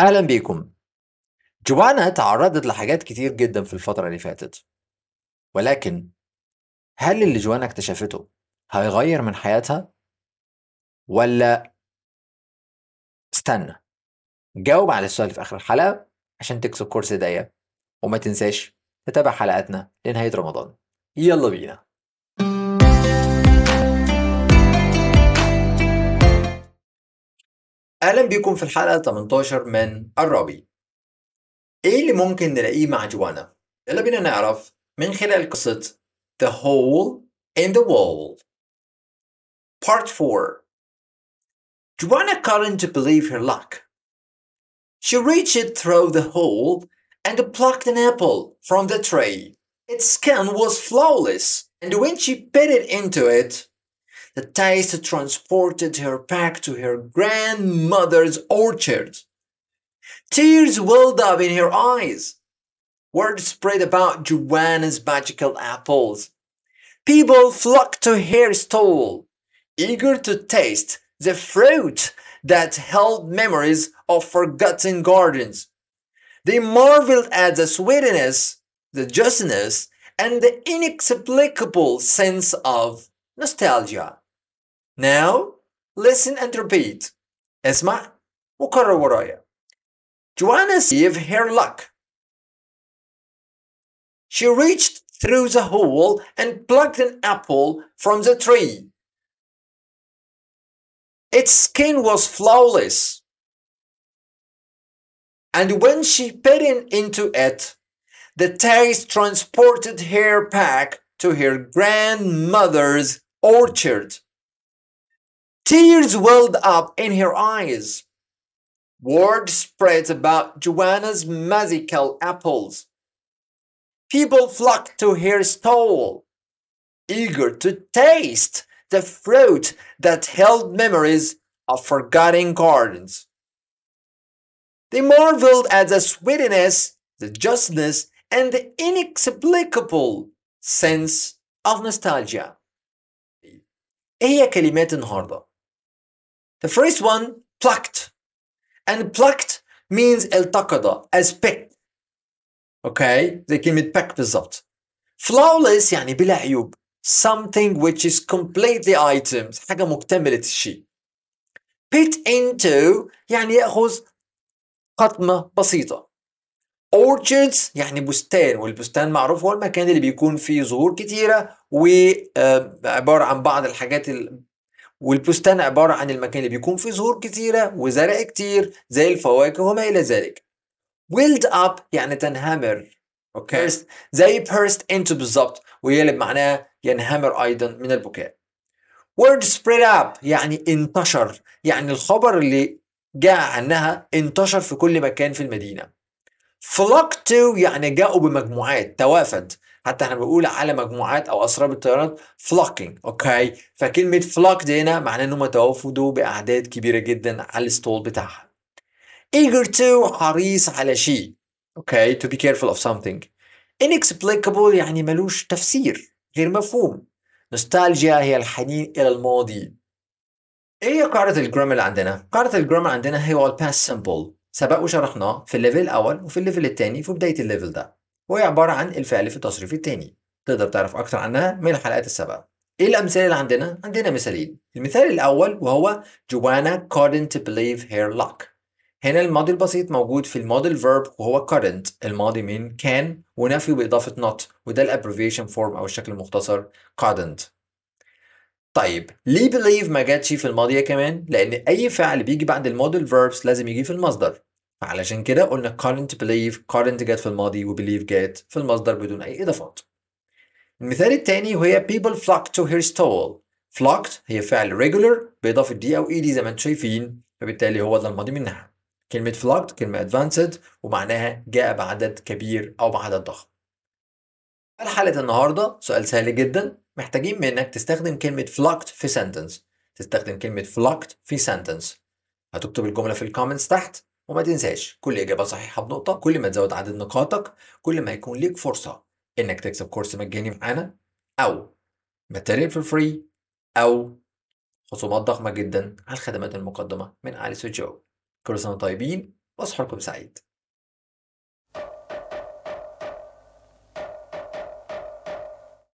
اهلا بيكم جوانا تعرضت لحاجات كتير جدا في الفترة اللي فاتت ولكن هل اللي جوانا اكتشفته هيغير من حياتها ولا استنى جاوب على السؤال في اخر الحلقة عشان تكسب كورس ايديا وما تنساش تتابع حلقاتنا لنهاية رمضان يلا بينا اهلا بيكم في الحلقه 18 من الرابي ايه اللي ممكن نلاقيه مع جوانا يلا بينا نعرف من خلال قصه The Hole in the Wall Part 4 جوانا couldn't believe her luck. She reached through the hole and plucked an apple from the tray. Its skin was flawless, and when she bit it into it, the taste transported her back to her grandmother's orchard. Tears welled up in her eyes. Word spread about Joanna's magical apples. People flocked to her stall, eager to taste the fruit that held memories of forgotten gardens. They marveled at the sweetness, the justness, and the inexplicable sense of nostalgia. Now, listen and repeat. اسمع وكرر ورايا. Joanna saved her luck. She reached through the hole and plucked an apple from the tree. Its skin was flawless. And when she bit into it, the taste transported her back to her grandmother's orchard. Tears welled up in her eyes. Word spread about Joanna's magical apples. People flocked to her stall, eager to taste the fruit that held memories of forgotten gardens. They marveled at the sweetness, the justness, and the inexplicable sense of nostalgia. هي كلمات النهارده the first one, plucked. And plucked means el takada, as picked. Okay, they give me pek bezot. Flawless, yani bila ayub. Something which is complete the items. حاجة مكتملة الشيء. Pit into, يعني يأخذ قطمة بسيطة. Orchards, يعني بستان. والبستان معروف هو المكان اللي بيكون فيه زهور كتيرة وعبارة عن بعض الحاجات والبستان عبارة عن المكان اللي بيكون فيه زهور كتيرة وزرع كتير زي الفواكه وما إلى ذلك build up يعني تنهمر اوكي زي burst into بالظبط وهي اللي معناها ينهمر أيضا من البكاء word spread up يعني انتشر يعني الخبر اللي جاء عنها انتشر في كل مكان في المدينة flock to يعني جاءوا بمجموعات توافد حتى احنا بنقول على مجموعات او اسراب الطيارات فلوكينج اوكي فكلمه فلوكد هنا معناه ان هم توافدوا باعداد كبيره جدا على الستول بتاعها eager to حريص على شيء اوكي تو بي كيرفول اوف something inexplicable يعني ملوش تفسير غير مفهوم نوستالجيا هي الحنين الى الماضي ايه قاعده الجرامر اللي عندنا قاعده الجرامر عندنا هي الباست سمبل سبق وشرحناه في الليفل الاول وفي الليفل الثاني في بدايه الليفل ده وهي عبارة عن الفعل في التصريف التاني تقدر تعرف أكتر عنها من الحلقات السابقة إيه الأمثلة اللي عندنا؟ عندنا مثالين المثال الأول وهو جوانا couldn't believe her luck هنا الماضي البسيط موجود في الماضي الفيرب وهو current الماضي من كان ونفي بإضافة not وده الابريفيشن فورم أو الشكل المختصر couldn't طيب ليه believe ما جاتش في الماضية كمان؟ لأن أي فعل بيجي بعد الماضي الفيربس لازم يجي في المصدر علشان كده قلنا current believe current جت في الماضي و believe جت في المصدر بدون أي إضافات المثال التاني وهي people flock to her stall flocked هي فعل regular بإضافة دي أو إي e، دي زي ما انتم شايفين فبالتالي هو ده الماضي منها كلمة flocked كلمة advanced ومعناها جاء بعدد كبير أو بعدد ضخم حلقة النهاردة سؤال سهل جدا محتاجين منك تستخدم كلمة flocked في sentence تستخدم كلمة flocked في sentence هتكتب الجملة في الكومنتس تحت وما تنساش كل إجابة صحيحة بنقطة كل ما تزود عدد نقاطك كل ما هيكون ليك فرصة إنك تكسب كورس مجاني معانا أو ماتيريال فور فري أو خصومات ضخمة جدا على الخدمات المقدمة من علي سوجو كل سنة طيبين واصحابكم سعيد